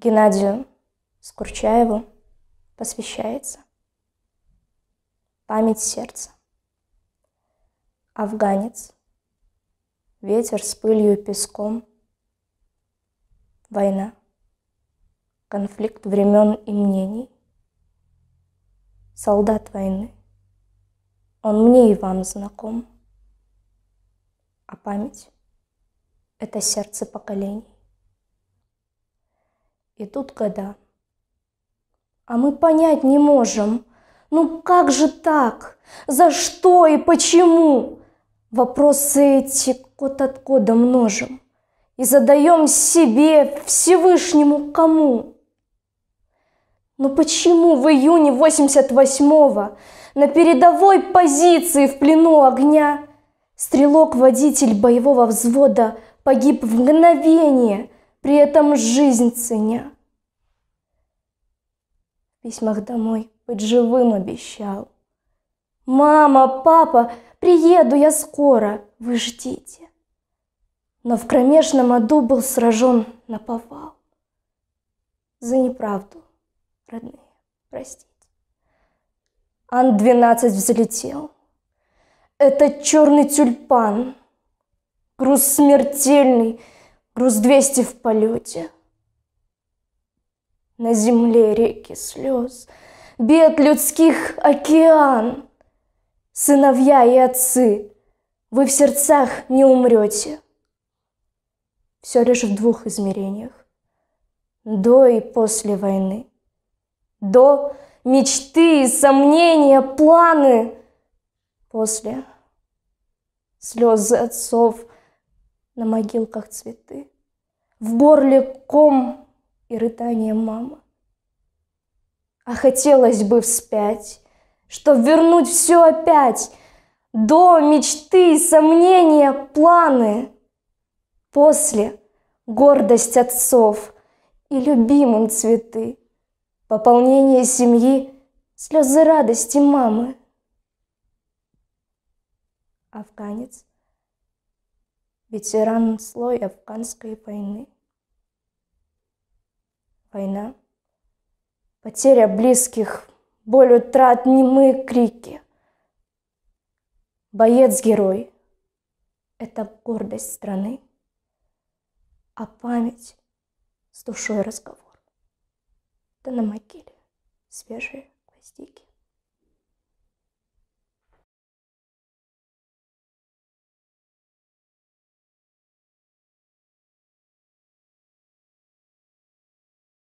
Геннадию Скурчаеву посвящается память сердца. Афганец, ветер с пылью и песком, война, конфликт времен и мнений, солдат войны, он мне и вам знаком, а память — это сердце поколений. И тут года. А мы понять не можем. Ну как же так? За что и почему? Вопросы эти код от кода множим. И задаем себе, Всевышнему, кому? Но ну почему в июне 88-го на передовой позиции в плену огня стрелок-водитель боевого взвода погиб в мгновение – при этом жизнь ценя. В письмах домой быть живым обещал. «Мама, папа, приеду я скоро, вы ждите». Но в кромешном аду был сражен на повал. За неправду, родные, простите. Ан-12 взлетел. Это черный тюльпан, груз смертельный — Груз двести в полете. На земле реки слез, Бед людских океан. Сыновья и отцы, Вы в сердцах не умрете. Все лишь в двух измерениях. До и после войны. До мечты, сомнения, планы. После слезы отцов на могилках цветы в горле ком и рыдание мама, А хотелось бы вспять, чтоб вернуть все опять, до мечты, сомнения, планы. После гордость отцов и любимым цветы, пополнение семьи, слезы радости мамы. Афганец. Ветеран слой афганской войны. Война. Потеря близких, боль утрат, немые крики. Боец-герой — это гордость страны, а память с душой разговор. Да на могиле свежие гвоздики.